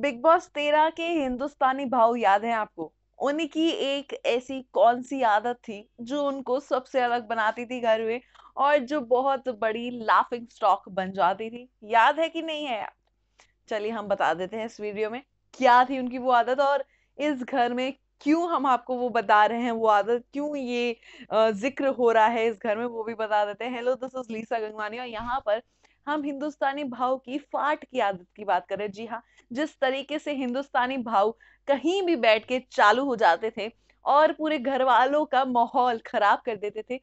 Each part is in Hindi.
बिग बॉस तेरह के हिंदुस्तानी भाव याद हैं आपको उनकी एक ऐसी कौन सी आदत थी जो उनको सबसे अलग बनाती थी घर में और जो बहुत बड़ी लाफिंग स्टॉक बन जाती थी याद है कि नहीं है चलिए हम बता देते हैं इस वीडियो में क्या थी उनकी वो आदत और इस घर में क्यों हम आपको वो बता रहे हैं वो आदत क्यों ये जिक्र हो रहा है इस घर में वो भी बता देते हैं hello this is Lisa Gangwani और यहाँ पर हम हिंदुस्तानी भाव की फाट की आदत की बात करें जी हाँ जिस तरीके से हिंदुस्तानी भाव कहीं भी बैठ के चालू हो जाते थे और पूरे घर वालों का माहौल खराब कर देते थे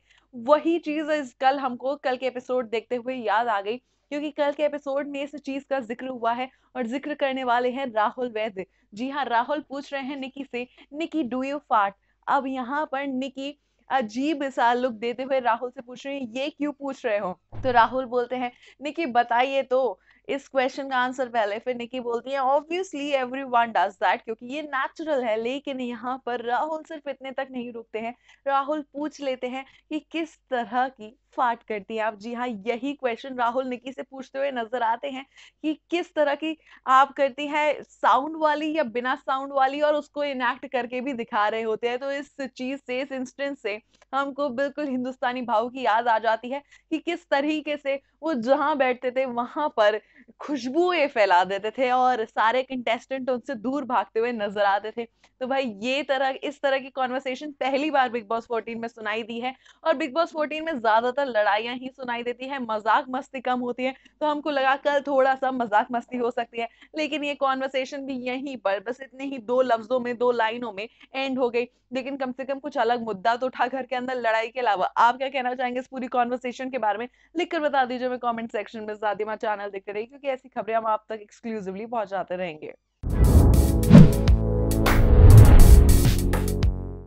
वही चीज कल हमको कल के एपिसोड देखते हुए याद आ गई क्योंकि कल के एपिसोड में इस चीज का जिक्र हुआ है और जिक्र करने वाले हैं राहुल वैद्य जी हाँ राहुल पूछ रहे हैं निकी से निकी डू यू फाट अब यहाँ पर निकी अजीब सा लुक देते हुए राहुल से पूछ रहे हैं ये क्यों पूछ रहे हो तो राहुल बोलते हैं निकी बताइए तो इस क्वेश्चन का आंसर पहले फिर निकी बोलती है obviously everyone does that क्योंकि ये नेचुरल है लेकिन यहाँ पर राहुल सिर्फ इतने तक नहीं रुकते हैं राहुल पूछ लेते हैं कि किस तरह की फाट करती है आप जी हाँ यही क्वेश्चन राहुल निकी से पूछते हुए नजर आते हैं कि किस तरह की आप करती है साउंड वाली या बिना साउंड वाली और उसको इनैक्ट करके भी दिखा रहे होते हैं तो इस चीज से इस इंस्टेंस से हमको बिल्कुल हिंदुस्तानी भाव की याद आ जाती है कि किस तरीके से वो जहां बैठते थे वहां पर खुशबुएं फैला देते थे और सारे कंटेस्टेंट उनसे दूर भागते हुए नजर आते थे तो भाई ये तरह इस तरह की कॉन्वर्सेशन पहली बार बिग बॉस 14 में सुनाई दी है और बिग बॉस 14 में ज्यादातर लड़ाइयां ही सुनाई देती है मजाक मस्ती कम होती है तो हमको लगा कल थोड़ा सा मजाक मस्ती हो सकती है लेकिन ये कॉन्वर्सेशन भी यहीं पर बस इतने ही दो लफ्जों में दो लाइनों में एंड हो गई लेकिन कम से कम कुछ अलग मुद्दा तो उठा घर के अंदर लड़ाई के अलावा आप क्या कहना चाहेंगे इस पूरी कॉन्वर्सेशन के बारे में लिखकर बता दीजिए मैं कॉमेंट सेक्शन में जादिमा चैनल देखते रहिए क्योंकि ऐसी खबरें हम आप तक एक्सक्लूसिवली पहुंचाते रहेंगे